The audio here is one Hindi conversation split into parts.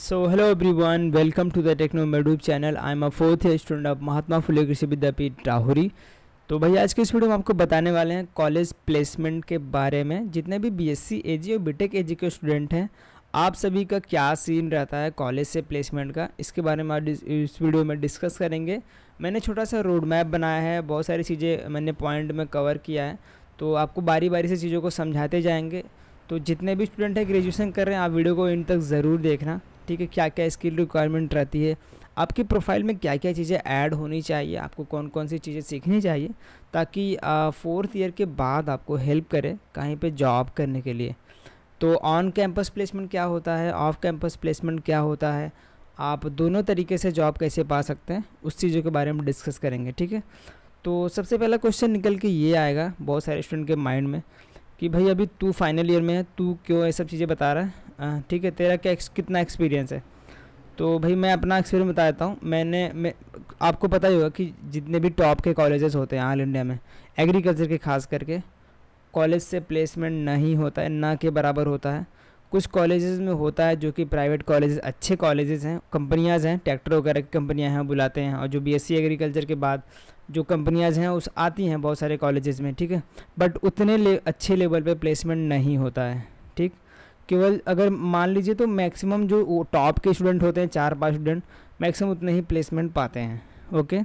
hello everyone welcome to the techno मेडूब channel I am a fourth year student of Mahatma Phule Krishi Vidyapeeth टाहुरी तो भैया आज के इस वीडियो में आपको बताने वाले हैं कॉलेज प्लेसमेंट के बारे में जितने भी बीएससी एजी और बीटेक एजी के स्टूडेंट हैं आप सभी का क्या सीन रहता है कॉलेज से प्लेसमेंट का इसके बारे में आप इस वीडियो में डिस्कस करेंगे मैंने छोटा सा रोड मैप बनाया है बहुत सारी चीज़ें मैंने पॉइंट में कवर किया है तो आपको बारी बारी से चीज़ों को समझाते जाएंगे तो जितने भी स्टूडेंट हैं ग्रेजुएशन कर रहे हैं आप वीडियो को इन तक ज़रूर देखना ठीक है क्या क्या स्किल रिक्वायरमेंट रहती है आपकी प्रोफाइल में क्या क्या चीज़ें ऐड होनी चाहिए आपको कौन कौन सी चीज़ें सीखनी चाहिए ताकि फोर्थ ईयर के बाद आपको हेल्प करे कहीं पे जॉब करने के लिए तो ऑन कैंपस प्लेसमेंट क्या होता है ऑफ कैंपस प्लेसमेंट क्या होता है आप दोनों तरीके से जॉब कैसे पा सकते हैं उस चीज़ों के बारे में डिस्कस करेंगे ठीक है तो सबसे पहला क्वेश्चन निकल के ये आएगा बहुत सारे स्टूडेंट के माइंड में कि भाई अभी तू फाइनल ईयर में है तू क्यों ये सब चीज़ें बता रहा है ठीक है तेरा क्या कितना एक्सपीरियंस है तो भाई मैं अपना एक्सपीरियंस बता देता हूँ मैंने मैं आपको पता ही होगा कि जितने भी टॉप के कॉलेजेस होते हैं ऑल इंडिया में एग्रीकल्चर के खास करके कॉलेज से प्लेसमेंट नहीं होता है ना के बराबर होता है कुछ कॉलेजेस में होता है जो कि प्राइवेट कॉलेज अच्छे कॉलेजेस हैं कंपनियाज़ हैं ट्रैक्टर वगैरह की कंपनियाँ हैं बुलाते हैं और जो बीएससी एग्रीकल्चर के बाद जो कंपनियाज़ हैं उस आती हैं बहुत सारे कॉलेजेस में ठीक है बट उतने ले, अच्छे लेवल पे प्लेसमेंट नहीं होता है ठीक केवल अगर मान लीजिए तो मैक्सिमम जो टॉप के स्टूडेंट होते हैं चार पाँच स्टूडेंट मैक्सिमम उतने ही प्लेसमेंट पाते हैं ओके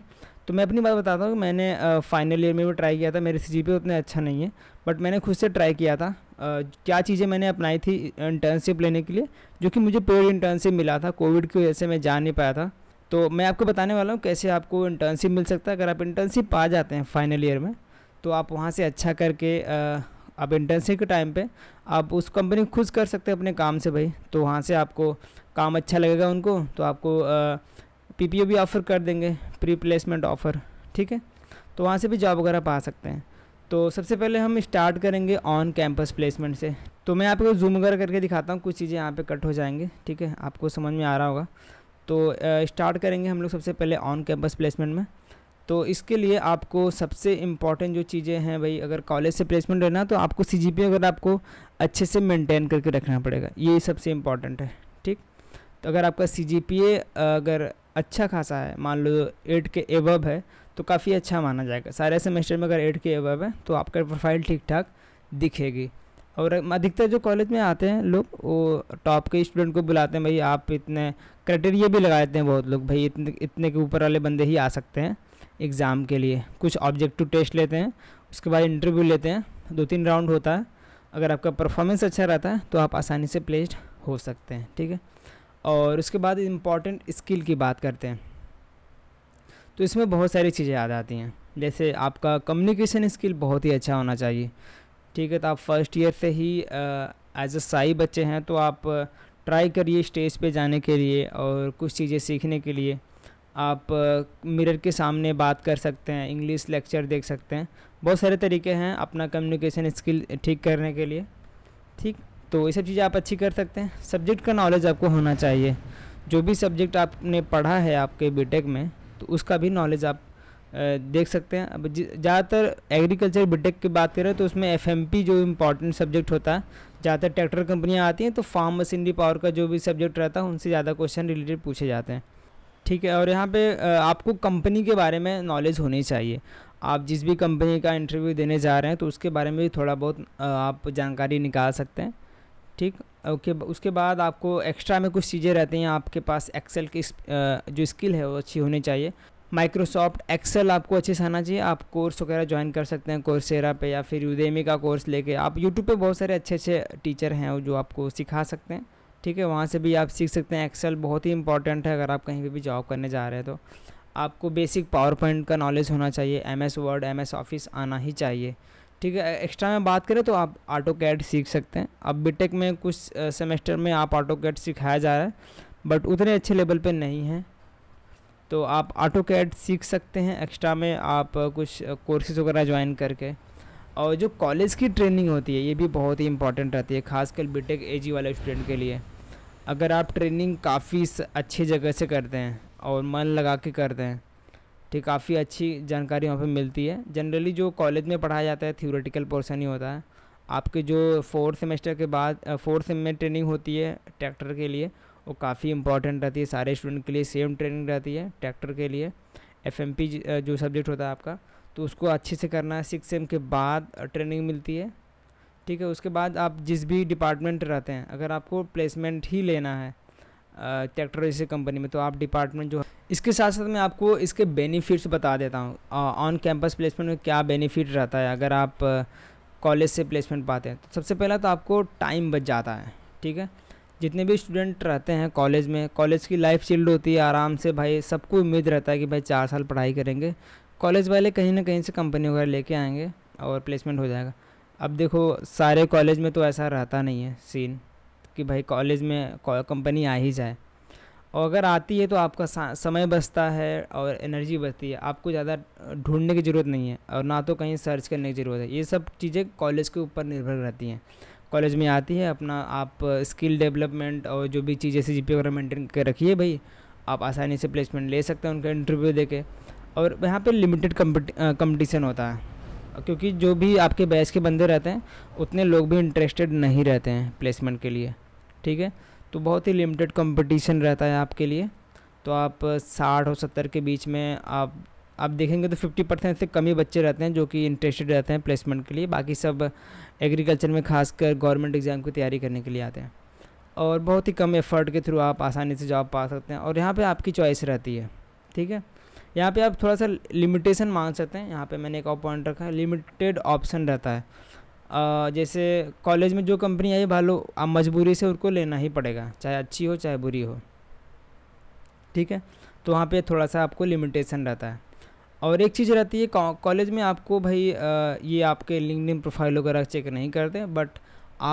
तो मैं अपनी बात बताता हूँ कि मैंने फाइनल ईयर में भी ट्राई किया था मेरे सी जी उतना अच्छा नहीं है बट मैंने खुद से ट्राई किया था आ, क्या चीज़ें मैंने अपनाई थी इंटर्नशिप लेने के लिए जो कि मुझे पेड इंटर्नशिप मिला था कोविड की वजह से मैं जा नहीं पाया था तो मैं आपको बताने वाला हूँ कैसे आपको इंटर्नशिप मिल सकता है अगर आप इंटर्नशिप पा जाते हैं फाइनल ईयर में तो आप वहाँ से अच्छा करके आप इंटर्नशिप के टाइम पे आप उस कंपनी को खुश कर सकते हैं अपने काम से भाई तो वहाँ से आपको काम अच्छा लगेगा उनको तो आपको पी पी ओ भी ऑफ़र कर देंगे प्री प्लेसमेंट ऑफ़र ठीक है तो वहाँ से भी जॉब वगैरह पा सकते हैं तो सबसे पहले हम स्टार्ट करेंगे ऑन कैंपस प्लेसमेंट से तो मैं आपको जूम वगैरह करके दिखाता हूँ कुछ चीज़ें यहाँ पे कट हो जाएंगे ठीक है आपको समझ में आ रहा होगा तो स्टार्ट करेंगे हम लोग सबसे पहले ऑन कैंपस प्लेसमेंट में तो इसके लिए आपको सबसे इम्पॉर्टेंट जो चीज़ें हैं भाई अगर कॉलेज से प्लेसमेंट लेना तो आपको सी अगर आपको अच्छे से मेंटेन करके रखना पड़ेगा ये सबसे इम्पॉर्टेंट है ठीक तो अगर आपका सी अगर अच्छा खासा है मान लो एट के एवब है तो काफ़ी अच्छा माना जाएगा सारे सेमेस्टर में अगर एट के एवब है तो आपका प्रोफाइल ठीक ठाक दिखेगी और अधिकतर जो कॉलेज में आते हैं लोग वो टॉप के स्टूडेंट को बुलाते हैं भाई आप इतने क्राइटेरिया भी लगा देते हैं बहुत लोग भाई इतने इतने के ऊपर वाले बंदे ही आ सकते हैं एग्ज़ाम के लिए कुछ ऑब्जेक्टिव टेस्ट लेते हैं उसके बाद इंटरव्यू लेते हैं दो तीन राउंड होता है अगर आपका परफॉर्मेंस अच्छा रहता है तो आप आसानी से प्लेस्ड हो सकते हैं ठीक है और उसके बाद इम्पॉर्टेंट स्किल की बात करते हैं तो इसमें बहुत सारी चीज़ें याद आती हैं जैसे आपका कम्युनिकेशन स्किल बहुत ही अच्छा होना चाहिए ठीक है तो आप फर्स्ट ईयर से ही एज अ साई बच्चे हैं तो आप ट्राई करिए स्टेज पे जाने के लिए और कुछ चीज़ें सीखने के लिए आप मिरर के सामने बात कर सकते हैं इंग्लिश लेक्चर देख सकते हैं बहुत सारे तरीके हैं अपना कम्युनिकेशन स्किल ठीक करने के लिए ठीक तो ये सब चीज़ें आप अच्छी कर सकते हैं सब्जेक्ट का नॉलेज आपको होना चाहिए जो भी सब्जेक्ट आपने पढ़ा है आपके बीटेक में तो उसका भी नॉलेज आप देख सकते हैं अब ज़्यादातर एग्रीकल्चर बीटेक की बात करें तो उसमें एफएमपी जो इम्पोर्टेंट सब्जेक्ट होता है ज़्यादातर ट्रैक्टर कंपनियाँ आती हैं तो फार्म मशीनरी पावर का जो भी सब्जेक्ट रहता है उनसे ज़्यादा क्वेश्चन रिलेटेड पूछे जाते हैं ठीक है और यहाँ पे आपको कंपनी के बारे में नॉलेज होनी चाहिए आप जिस भी कंपनी का इंटरव्यू देने जा रहे हैं तो उसके बारे में भी थोड़ा बहुत आप जानकारी निकाल सकते हैं ठीक ओके उसके बाद आपको एक्स्ट्रा में कुछ चीज़ें रहती हैं आपके पास एक्सेल की जो स्किल है वो अच्छी होनी चाहिए माइक्रोसॉफ्ट एक्सेल आपको अच्छे से आना चाहिए आप कोर्स वगैरह ज्वाइन कर सकते हैं कोर्सेरा पे या फिर यूदेमी का कोर्स लेके आप यूट्यूब पे बहुत सारे अच्छे अच्छे टीचर हैं जो आपको सिखा सकते हैं ठीक है वहाँ से भी आप सीख सकते हैं एक्सेल बहुत ही इंपॉर्टेंट है अगर आप कहीं पर भी जॉब करने जा रहे हैं तो आपको बेसिक पावर पॉइंट का नॉलेज होना चाहिए M S word M S office आना ही चाहिए ठीक है एक्स्ट्रा में बात करें तो आप ऑटो कैड सीख सकते हैं अब बीटेक में कुछ सेमेस्टर में आप ऑटो कैड सिखाया जा रहा है बट उतने अच्छे लेवल पे नहीं हैं तो आप ऑटो कैड सीख सकते हैं एक्स्ट्रा में आप कुछ कोर्सेज़ वगैरह ज्वाइन करके और जो कॉलेज की ट्रेनिंग होती है ये भी बहुत ही इंपॉर्टेंट रहती है खासकर बीटेक एजी वाले स्टूडेंट के लिए अगर आप ट्रेनिंग काफ़ी अच्छी जगह से करते हैं और मन लगा के करते हैं ठीक तो काफ़ी अच्छी जानकारी वहाँ पर मिलती है जनरली जो कॉलेज में पढ़ाया जाता है थ्योरेटिकल पोर्सन ही होता है आपके जो फोर्थ सेमेस्टर के बाद फोर्थ सेम में ट्रेनिंग होती है ट्रैक्टर के लिए वो काफ़ी इंपॉर्टेंट रहती है सारे स्टूडेंट के लिए सेम ट्रेनिंग रहती है ट्रैक्टर के लिए एफ जो सब्जेक्ट होता है आपका तो उसको अच्छे से करना है सिक्स सेम के बाद ट्रेनिंग मिलती है ठीक है उसके बाद आप जिस भी डिपार्टमेंट रहते हैं अगर आपको प्लेसमेंट ही लेना है ट्रैक्टर जैसे कंपनी में तो आप डिपार्टमेंट जो इसके साथ साथ मैं आपको इसके बेनिफिट्स बता देता हूँ ऑन कैंपस प्लेसमेंट में क्या बेनिफिट रहता है अगर आप कॉलेज से प्लेसमेंट पाते हैं तो सबसे पहला तो आपको टाइम बच जाता है ठीक है जितने भी स्टूडेंट रहते हैं कॉलेज में कॉलेज की लाइफ शील्ड होती है आराम से भाई सबको उम्मीद रहता है कि भाई चार साल पढ़ाई करेंगे कॉलेज वाले कहीं ना कहीं से कंपनी वगैरह लेके आएंगे और प्लेसमेंट हो जाएगा अब देखो सारे कॉलेज में तो ऐसा रहता नहीं है सीन कि भाई कॉलेज में कंपनी आ ही जाए और अगर आती है तो आपका समय बचता है और एनर्जी बचती है आपको ज़्यादा ढूंढने की ज़रूरत नहीं है और ना तो कहीं सर्च करने की ज़रूरत है ये सब चीज़ें कॉलेज के ऊपर निर्भर रहती हैं कॉलेज में आती है अपना आप स्किल डेवलपमेंट और जो भी चीज़ जैसे जी पी वगैरह मेंटेन कर रखिए भाई आप आसानी से प्लेसमेंट ले सकते हैं उनका इंटरव्यू दे के और यहाँ पे लिमिटेड कंपटीशन होता है क्योंकि जो भी आपके बैच के बंदे रहते हैं उतने लोग भी इंटरेस्टेड नहीं रहते हैं प्लेसमेंट के लिए ठीक है तो बहुत ही लिमिटेड कंपटीशन रहता है आपके लिए तो आप साठ और सत्तर के बीच में आप आप देखेंगे तो 50 परसेंट से कम ही बच्चे रहते हैं जो कि इंटरेस्टेड रहते हैं प्लेसमेंट के लिए बाकी सब एग्रीकल्चर में खासकर गवर्नमेंट एग्ज़ाम की तैयारी करने के लिए आते हैं और बहुत ही कम एफर्ट के थ्रू आप आसानी से जॉब पा सकते हैं और यहाँ पर आपकी चॉइस रहती है ठीक है यहाँ पर आप थोड़ा सा लिमिटेशन मांग सकते हैं यहाँ पर मैंने एक और पॉइंट रखा है लिमिटेड ऑप्शन रहता है आ, जैसे कॉलेज में जो कंपनी आई भालो आप मजबूरी से उनको लेना ही पड़ेगा चाहे अच्छी हो चाहे बुरी हो ठीक है तो वहाँ पे थोड़ा सा आपको लिमिटेशन रहता है और एक चीज़ रहती है कॉलेज में आपको भाई ये आपके लिंकड प्रोफाइल वगैरह चेक नहीं करते बट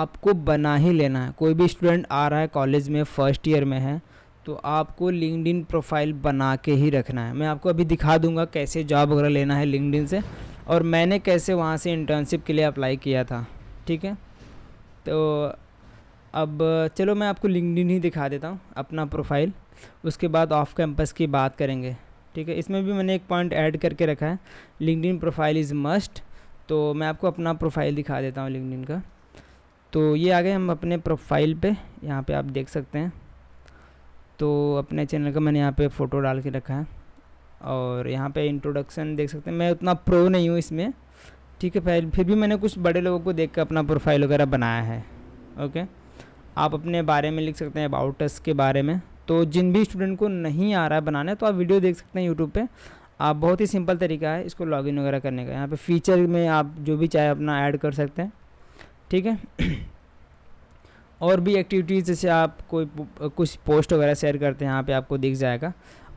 आपको बना ही लेना है कोई भी स्टूडेंट आ रहा है कॉलेज में फर्स्ट ईयर में है तो आपको लिंकड प्रोफाइल बना के ही रखना है मैं आपको अभी दिखा दूंगा कैसे जॉब वगैरह लेना है लिंकड से और मैंने कैसे वहाँ से इंटर्नशिप के लिए अप्लाई किया था ठीक है तो अब चलो मैं आपको लिंकड ही दिखा देता हूँ अपना प्रोफाइल उसके बाद ऑफ कैंपस की बात करेंगे ठीक है इसमें भी मैंने एक पॉइंट ऐड करके रखा है लिंकड प्रोफाइल इज़ मस्ट तो मैं आपको अपना प्रोफाइल दिखा देता हूँ लिंकड का तो ये आ गए हम अपने प्रोफाइल पे यहाँ पे आप देख सकते हैं तो अपने चैनल का मैंने यहाँ पे फ़ोटो डाल के रखा है और यहाँ पे इंट्रोडक्शन देख सकते हैं मैं उतना प्रो नहीं हूँ इसमें ठीक है फिर फिर भी मैंने कुछ बड़े लोगों को देख कर अपना प्रोफाइल वगैरह बनाया है ओके आप अपने बारे में लिख सकते हैं अबाउटस के बारे में तो जिन भी स्टूडेंट को नहीं आ रहा है बनाने तो आप वीडियो देख सकते हैं यूट्यूब पर आप बहुत ही सिंपल तरीका है इसको लॉगिन वगैरह करने का यहाँ पे फीचर में आप जो भी चाहे अपना ऐड कर सकते हैं ठीक है और भी एक्टिविटीज़ जैसे आप कोई कुछ पोस्ट वगैरह शेयर करते हैं यहाँ पे आपको दिख जाएगा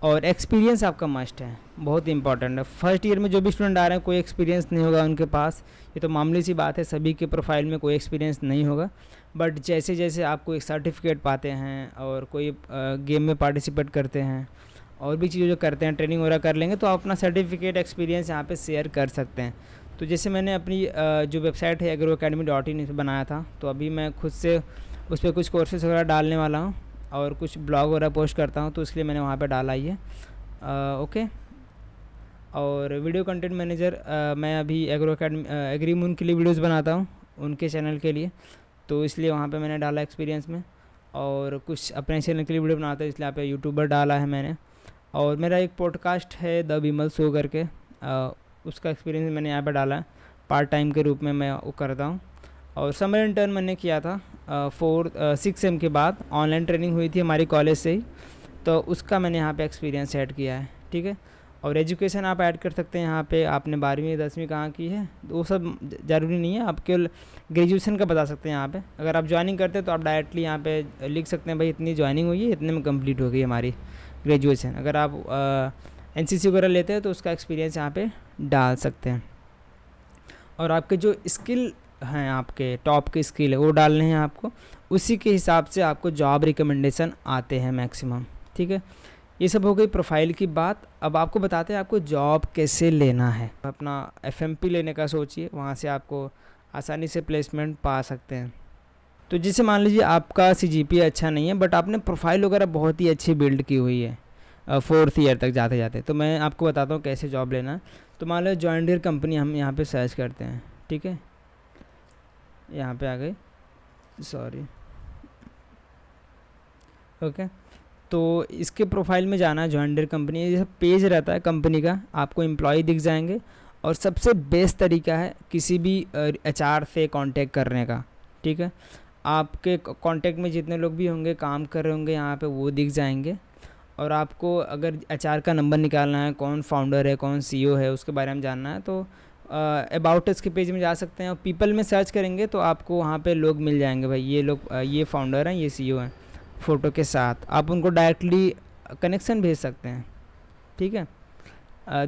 और एक्सपीरियंस आपका मस्ट है बहुत ही इंपॉर्टेंट है फर्स्ट ईयर में जो भी स्टूडेंट आ रहे हैं कोई एक्सपीरियंस नहीं होगा उनके पास ये तो मामूली सी बात है सभी के प्रोफाइल में कोई एक्सपीरियंस नहीं होगा बट जैसे जैसे आपको एक सर्टिफिकेट पाते हैं और कोई गेम में पार्टिसिपेट करते हैं और भी चीज़ें जो करते हैं ट्रेनिंग वगैरह कर लेंगे तो आप अपना सर्टिफिकेट एक्सपीरियंस यहाँ पे शेयर कर सकते हैं तो जैसे मैंने अपनी जो वेबसाइट है एग्रो अकेडमी डॉट इन बनाया था तो अभी मैं खुद से उस पर कुछ कोर्सेज वगैरह डालने वाला हूँ और कुछ ब्लॉग वगैरह पोस्ट करता हूँ तो इसलिए मैंने वहाँ पर डाला ये ओके और वीडियो कंटेंट मैनेजर मैं अभी एग्रो अकेडमी एग्रीमून के लिए वीडियोज़ बनाता हूँ उनके चैनल के लिए तो इसलिए वहाँ पे मैंने डाला एक्सपीरियंस में और कुछ अपने चैनल के लिए वीडियो बनाता है इसलिए यहाँ पे यूट्यूबर डाला है मैंने और मेरा एक पॉडकास्ट है द विमल शो करके आ, उसका एक्सपीरियंस मैंने यहाँ पर डाला है पार्ट टाइम के रूप में मैं वो करता हूँ और समर इंटर्न मैंने किया था फोर सिक्स एम के बाद ऑनलाइन ट्रेनिंग हुई थी हमारी कॉलेज से ही तो उसका मैंने यहाँ पे एक्सपीरियंस ऐड किया है ठीक है और एजुकेशन आप ऐड कर सकते हैं यहाँ पे आपने बारहवीं दसवीं कहाँ की है तो वो सब ज़रूरी नहीं है आप केवल ग्रेजुएशन का बता सकते हैं यहाँ पे अगर आप ज्वाइनिंग करते हैं तो आप डायरेक्टली यहाँ पे लिख सकते हैं भाई इतनी ज्वाइनिंग हुई है इतने में कंप्लीट हो गई हमारी ग्रेजुएशन अगर आप एन वगैरह लेते हैं तो उसका एक्सपीरियंस यहाँ पर डाल सकते हैं और आपके जो स्किल हैं आपके टॉप के स्किल है वो डालने हैं आपको उसी के हिसाब से आपको जॉब रिकमेंडेशन आते हैं मैक्सिमम ठीक है ये सब हो गई प्रोफाइल की बात अब आपको बताते हैं आपको जॉब कैसे लेना है अपना एफ लेने का सोचिए वहाँ से आपको आसानी से प्लेसमेंट पा सकते हैं तो जिसे मान लीजिए आपका सी अच्छा नहीं है बट आपने प्रोफाइल वगैरह बहुत ही अच्छी बिल्ड की हुई है फोर्थ ईयर तक जाते जाते तो मैं आपको बताता हूँ कैसे जॉब लेना तो मान लो जॉइंडियर कंपनी हम यहाँ पे सर्च करते हैं ठीक है यहाँ पे आ गई सॉरी ओके तो इसके प्रोफाइल में जाना है जॉइंडर कंपनी जैसे पेज रहता है कंपनी का आपको एम्प्लॉय दिख जाएंगे और सबसे बेस्ट तरीका है किसी भी एच से कांटेक्ट करने का ठीक है आपके कांटेक्ट में जितने लोग भी होंगे काम कर रहे होंगे यहाँ पे वो दिख जाएंगे और आपको अगर एच का नंबर निकालना है कौन फाउंडर है कौन सी e है उसके बारे में जानना है तो अबाउट इसके पेज में जा सकते हैं और पीपल में सर्च करेंगे तो आपको वहाँ पे लोग मिल जाएंगे भाई ये लोग ये फाउंडर हैं ये सी e हैं फ़ोटो के साथ आप उनको डायरेक्टली कनेक्शन भेज सकते हैं ठीक है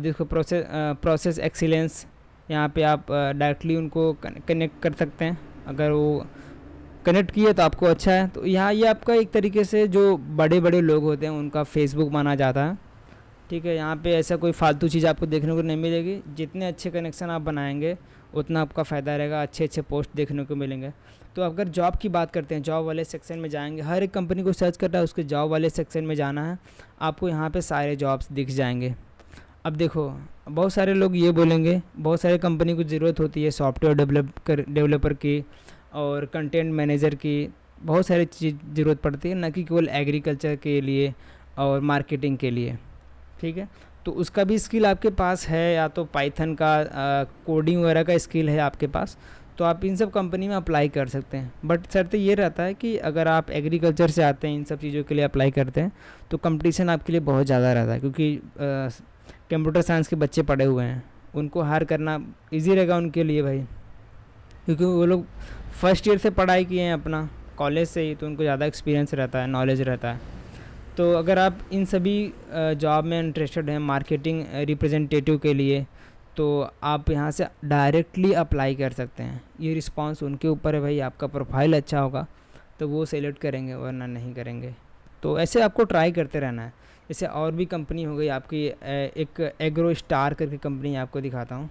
जिसको प्रोसेस प्रोसेस एक्सीलेंस यहाँ पे आप डायरेक्टली उनको कनेक्ट कर सकते हैं अगर वो कनेक्ट किए तो आपको अच्छा है तो यहाँ ये यह आपका एक तरीके से जो बड़े बड़े लोग होते हैं उनका फेसबुक माना जाता है ठीक है यहाँ पे ऐसा कोई फालतू चीज़ आपको देखने को नहीं मिलेगी जितने अच्छे कनेक्शन आप बनाएंगे उतना आपका फ़ायदा रहेगा अच्छे अच्छे पोस्ट देखने को मिलेंगे तो अगर जॉब की बात करते हैं जॉब वाले सेक्शन में जाएंगे हर एक कंपनी को सर्च करना है उसके जॉब वाले सेक्शन में जाना है आपको यहाँ पर सारे जॉब्स दिख जाएंगे अब देखो बहुत सारे लोग ये बोलेंगे बहुत सारे कंपनी को ज़रूरत होती है सॉफ्टवेयर डेवलप कर डेवलपर की और कंटेंट मैनेजर की बहुत सारी चीज़ ज़रूरत पड़ती है न कि केवल एग्रीकल्चर के लिए और मार्केटिंग के लिए ठीक है तो उसका भी स्किल आपके पास है या तो पाइथन का कोडिंग वगैरह का स्किल है आपके पास तो आप इन सब कंपनी में अप्लाई कर सकते हैं बट शर्त तो ये रहता है कि अगर आप एग्रीकल्चर से आते हैं इन सब चीज़ों के लिए अप्लाई करते हैं तो कंपटीशन आपके लिए बहुत ज़्यादा रहता है क्योंकि कंप्यूटर साइंस के बच्चे पढ़े हुए हैं उनको हार करना इजी रहेगा उनके लिए भाई क्योंकि वो लोग फर्स्ट ईयर से पढ़ाई किए हैं अपना कॉलेज से ही तो उनको ज़्यादा एक्सपीरियंस रहता है नॉलेज रहता है तो अगर आप इन सभी जॉब में इंटरेस्टेड हैं मार्केटिंग रिप्रेजेंटेटिव के लिए तो आप यहाँ से डायरेक्टली अप्लाई कर सकते हैं ये रिस्पॉन्स उनके ऊपर है भाई आपका प्रोफाइल अच्छा होगा तो वो सेलेक्ट करेंगे वरना नहीं करेंगे तो ऐसे आपको ट्राई करते रहना है जैसे और भी कंपनी हो गई आपकी एक एग्रो स्टार करके कंपनी आपको दिखाता हूँ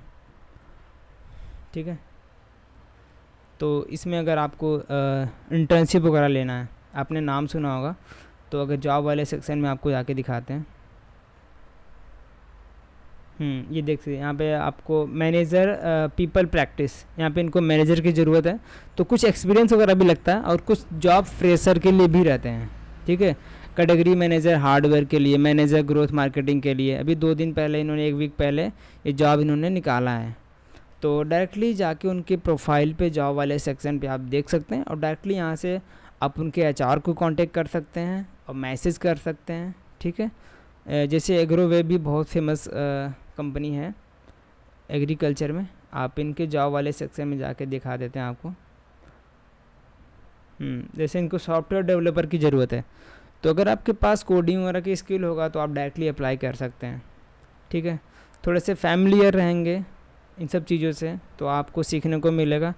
ठीक है तो इसमें अगर आपको इंटर्नशिप वगैरह लेना है आपने नाम सुना होगा तो अगर जॉब वाले सेक्शन में आपको जाके दिखाते हैं हम्म, ये देख सकते यहाँ पे आपको मैनेजर पीपल प्रैक्टिस यहाँ पे इनको मैनेजर की ज़रूरत है तो कुछ एक्सपीरियंस वगैरह भी लगता है और कुछ जॉब फ्रेशर के लिए भी रहते हैं ठीक है कैटेगरी मैनेजर हार्डवेयर के लिए मैनेजर ग्रोथ मार्केटिंग के लिए अभी दो दिन पहले इन्होंने एक वीक पहले ये जॉब इन्होंने निकाला है तो डायरेक्टली जाके उनके प्रोफाइल पे जॉब वाले सेक्शन पे आप देख सकते हैं और डायरेक्टली यहाँ से आप उनके एच को कांटेक्ट कर सकते हैं और मैसेज कर सकते हैं ठीक है जैसे एग्रोवे भी बहुत फेमस कंपनी है एग्रीकल्चर में आप इनके जॉब वाले सेक्शन में जाके दिखा देते हैं आपको हम्म, जैसे इनको सॉफ्टवेयर डेवलपर की ज़रूरत है तो अगर आपके पास कोडिंग वगैरह की स्किल होगा तो आप डायरेक्टली अप्लाई कर सकते हैं ठीक है थोड़े से फैमिलियर रहेंगे इन सब चीज़ों से तो आपको सीखने को मिलेगा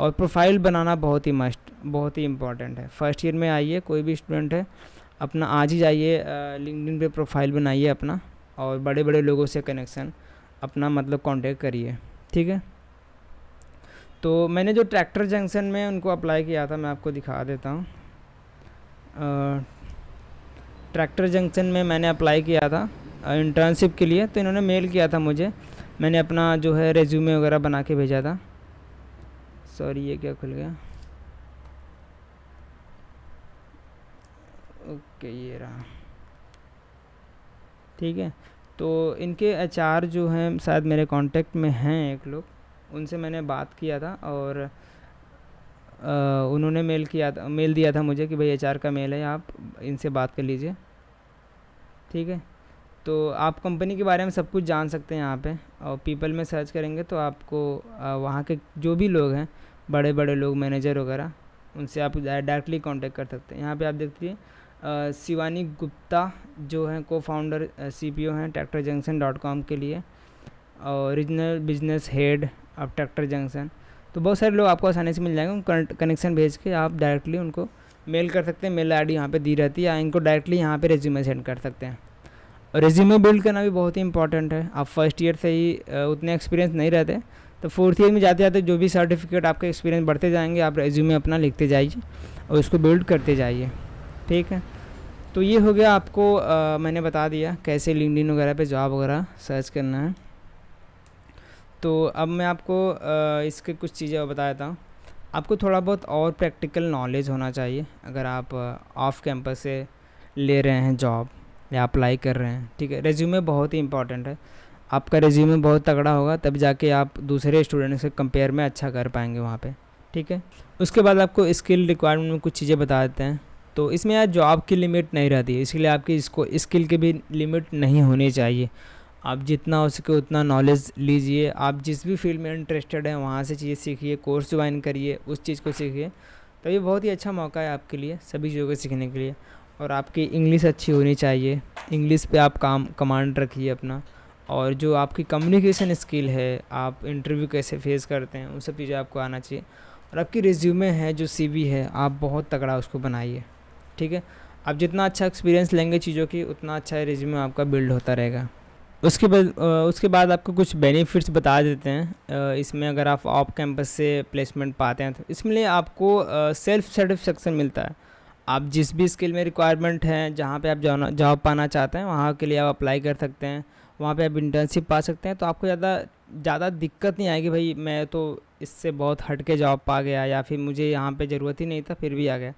और प्रोफाइल बनाना बहुत ही मस्ट बहुत ही इम्पॉर्टेंट है फर्स्ट ईयर में आइए कोई भी स्टूडेंट है अपना आज ही जाइए लिंकडिन पे प्रोफाइल बनाइए अपना और बड़े बड़े लोगों से कनेक्शन अपना मतलब कांटेक्ट करिए ठीक है तो मैंने जो ट्रैक्टर जंक्शन में उनको अप्लाई किया था मैं आपको दिखा देता हूँ ट्रैक्टर जंक्शन में मैंने अप्लाई किया था इंटर्नशिप के लिए तो इन्होंने मेल किया था मुझे मैंने अपना जो है रेज्यूमे वगैरह बना के भेजा था सॉरी ये क्या खुल गया ओके ये रहा ठीक है तो इनके अचार जो हैं शायद मेरे कांटेक्ट में हैं एक लोग उनसे मैंने बात किया था और आ, उन्होंने मेल किया था मेल दिया था मुझे कि भाई अचार का मेल है आप इनसे बात कर लीजिए ठीक है तो आप कंपनी के बारे में सब कुछ जान सकते हैं यहाँ पे और पीपल में सर्च करेंगे तो आपको वहाँ के जो भी लोग हैं बड़े बड़े लोग मैनेजर वगैरह उनसे आप डायरेक्टली कॉन्टेक्ट कर सकते हैं यहाँ पर आप देखते हैं शिवानी गुप्ता जो हैं को फाउंडर सी पी ओ हैं ट्रैक्टर जंक्शन डॉट कॉम के लिए और regional business head of tractor junction तो बहुत सारे लोग आपको आसानी से मिल जाएंगे उनको कनेक्शन भेज के आप डायरेक्टली उनको मेल कर सकते हैं मेल आई डी यहाँ पर दी रहती है या इनको डायरेक्टली यहाँ पर रेज्यूमे सेंड कर सकते हैं और रेज्यूमे बिल्ड करना भी बहुत ही इंपॉर्टेंट है आप फर्स्ट ईयर से ही उतने एक्सपीरियंस नहीं रहते तो फोर्थ ईयर में जाते जाते जो भी सर्टिफिकेट आपके एक्सपीरियंस बढ़ते जाएंगे आप रेज्यूमे अपना लिखते जाइए और उसको बिल्ड करते जाइए ठीक है तो ये हो गया आपको आ, मैंने बता दिया कैसे लिंक वगैरह पे जॉब वगैरह सर्च करना है तो अब मैं आपको आ, इसके कुछ चीज़ें बता देता हूँ आपको थोड़ा बहुत और प्रैक्टिकल नॉलेज होना चाहिए अगर आप ऑफ कैंपस से ले रहे हैं जॉब या अप्लाई कर रहे हैं ठीक है रेज्यूमे बहुत ही इंपॉर्टेंट है आपका रेज्यूमे बहुत तगड़ा होगा तब जाके आप दूसरे स्टूडेंट से कंपेयर में अच्छा कर पाएंगे वहाँ पे ठीक है उसके बाद आपको स्किल रिक्वायरमेंट में कुछ चीज़ें बता देते हैं तो इसमें यार जॉब की लिमिट नहीं रहती है इसलिए आपकी इसको स्किल की भी लिमिट नहीं होनी चाहिए आप जितना हो सके उतना नॉलेज लीजिए आप जिस भी फील्ड में इंटरेस्टेड हैं वहाँ से चीज़ सीखिए कोर्स ज्वाइन करिए उस चीज़ को सीखिए तो ये बहुत ही अच्छा मौका है आपके लिए सभी चीज़ों को सीखने के लिए और आपकी इंग्लिश अच्छी होनी चाहिए इंग्लिश पे आप काम कमांड रखिए अपना और जो आपकी कम्युनिकेशन स्किल है आप इंटरव्यू कैसे फेस करते हैं उन सब चीज़ें आपको आना चाहिए और आपकी रिज्यूमे है जो सी है आप बहुत तगड़ा उसको बनाइए ठीक है आप जितना अच्छा एक्सपीरियंस लेंगे चीज़ों की उतना अच्छा रिज्यूमे आपका बिल्ड होता रहेगा उसके बाद उसके बाद आपको कुछ बेनिफिट्स बता देते हैं इसमें अगर आप ऑफ कैंपस से प्लेसमेंट पाते हैं तो इसमें लिए आपको सेल्फ सेटिस्फेक्शन मिलता है आप जिस भी स्किल में रिक्वायरमेंट हैं जहाँ पे आप जॉब पाना चाहते हैं वहाँ के लिए आप अप्लाई कर सकते हैं वहाँ पे आप इंटर्नशिप पा सकते हैं तो आपको ज़्यादा ज़्यादा दिक्कत नहीं आएगी भाई मैं तो इससे बहुत हट के जॉब पा गया या फिर मुझे यहाँ पर ज़रूरत ही नहीं था फिर भी आ गया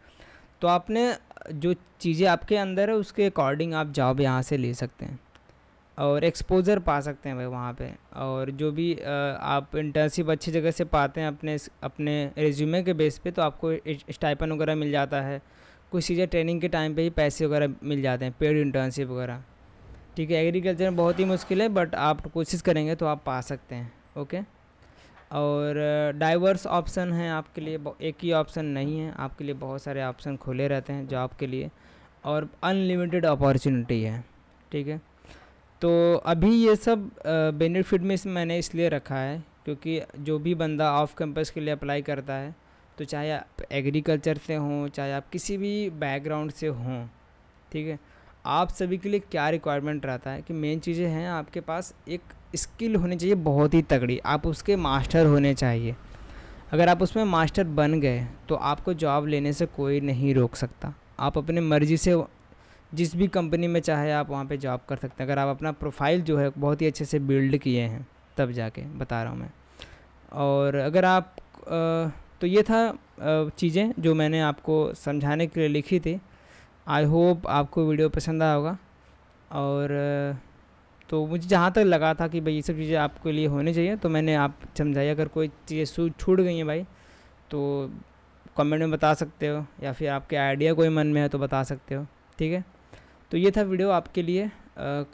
तो आपने जो चीज़ें आपके अंदर है उसके अकॉर्डिंग आप जॉब यहाँ से ले सकते हैं और एक्सपोज़र पा सकते हैं भाई वहाँ पे और जो भी आप इंटर्नशिप अच्छी जगह से पाते हैं अपने अपने रिज्यूमे के बेस पे तो आपको स्टाइपन वगैरह मिल जाता है कुछ चीज़ें ट्रेनिंग के टाइम पे ही पैसे वगैरह मिल जाते हैं पेड इंटर्नशिप वगैरह ठीक है एग्रीकल्चर में बहुत ही मुश्किल है बट आप कोशिश करेंगे तो आप पा सकते हैं ओके और डाइवर्स ऑप्शन हैं आपके लिए एक ही ऑप्शन नहीं है आपके लिए बहुत सारे ऑप्शन खुले रहते हैं जॉब के लिए और अनलिमिटेड अपॉर्चुनिटी है ठीक है तो अभी ये सब बेनिफिट में मैंने इसलिए रखा है क्योंकि जो भी बंदा ऑफ कैंपस के लिए अप्लाई करता है तो चाहे आप एग्रीकल्चर से हों चाहे आप किसी भी बैकग्राउंड से हों ठीक है आप सभी के लिए क्या रिक्वायरमेंट रहता है कि मेन चीज़ें हैं आपके पास एक स्किल होनी चाहिए बहुत ही तगड़ी आप उसके मास्टर होने चाहिए अगर आप उसमें मास्टर बन गए तो आपको जॉब लेने से कोई नहीं रोक सकता आप अपने मर्ज़ी से जिस भी कंपनी में चाहे आप वहाँ पे जॉब कर सकते हैं अगर आप अपना प्रोफाइल जो है बहुत ही अच्छे से बिल्ड किए हैं तब जाके बता रहा हूँ मैं और अगर आप तो ये था चीज़ें जो मैंने आपको समझाने के लिए लिखी थी आई होप आपको वीडियो पसंद आया होगा और तो मुझे जहाँ तक लगा था कि भाई ये सब चीज़ें आपके लिए होनी चाहिए तो मैंने आप समझाई अगर कोई चीज़ें छूट गई हैं भाई तो कमेंट में बता सकते हो या फिर आपके आइडिया कोई मन में है तो बता सकते हो ठीक है तो ये था वीडियो आपके लिए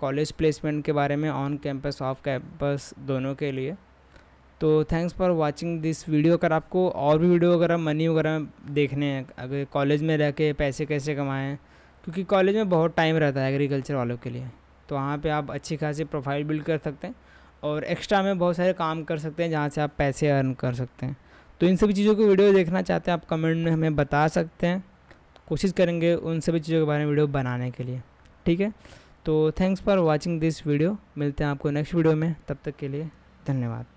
कॉलेज प्लेसमेंट के बारे में ऑन कैंपस ऑफ कैंपस दोनों के लिए तो thanks for watching this video अगर आपको और भी वीडियो वगैरह मनी वगैरह देखने हैं अगर कॉलेज में रह के पैसे कैसे कमाएँ क्योंकि कॉलेज में बहुत टाइम रहता है एग्रीकल्चर वालों के लिए तो वहाँ पे आप अच्छी खासी प्रोफाइल बिल्ड कर सकते हैं और एक्स्ट्रा में बहुत सारे काम कर सकते हैं जहाँ से आप पैसे अर्न कर सकते हैं तो इन सभी चीज़ों की वीडियो देखना चाहते हैं आप कमेंट में हमें बता सकते हैं कोशिश करेंगे उन सभी चीज़ों के बारे में वीडियो बनाने के लिए ठीक है तो thanks for watching this video मिलते हैं आपको नेक्स्ट वीडियो में तब तक के लिए धन्यवाद